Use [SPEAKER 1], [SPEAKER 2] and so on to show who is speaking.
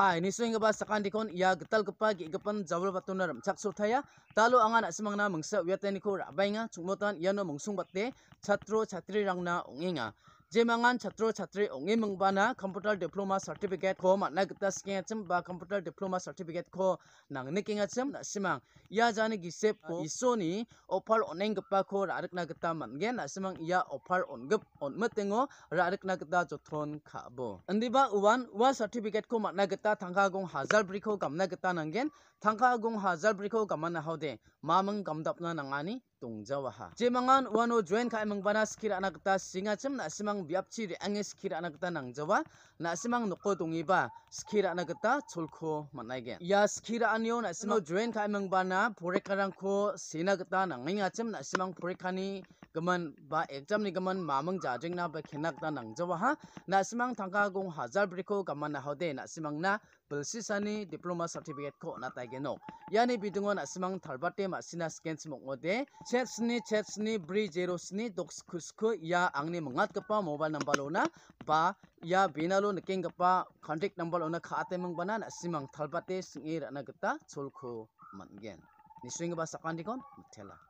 [SPEAKER 1] Hai, ni suing gaba sakan dikon Ia getal gepa gi gepan jawul batu ram chak sutaya. Talo angan na semangna mengsa wiatani ko rabainga chungmotan yano mengsung batte chatro chatri rangna unginga. jemangan chatro chatri onge mangba na computer diploma certificate ko manna gita skinga t s i m ba computer diploma certificate ko nangne kinga t s i m na simang ya jani gisep ko isoni o p a l oneng gpa e ko r a r i k n a gita mange na simang ya o p a l ongep onmetengo r a r i k n a gita jothon k a b o andiba uwan wa certificate ko manna gita t a n g k a gong h a z a l briko gamna gita nangen t a n g k a gong h a z a l briko gamana haude mamang gamdapna nangani tungjawa ha je mangan wano join kha mang bana skir anakta singa chem na simang biapchi re ange skir anakta nangjawa na simang noko ba skir anakta chulkho manai gen ya skir anyo na simo join kha mang bana porekarang ko sinagta nanginga chem na simang porekani gaman ba exam ni gaman mamang jajeng na ba khenakta nangjawa ha na simang thangka gong hajar briko gaman na hode na simang na bilsisani diploma certificate ko na taigeno yani bidungon asimang thalbate masina scan smok ode chatsni chatsni bri zero sni doxkusku ya angni mangatgipa mobile number ona ba ya binalo nikenggipa contact number ona khate mangbana simang thalpate singi rana gita cholkhu mangen nisringba sakandikon thela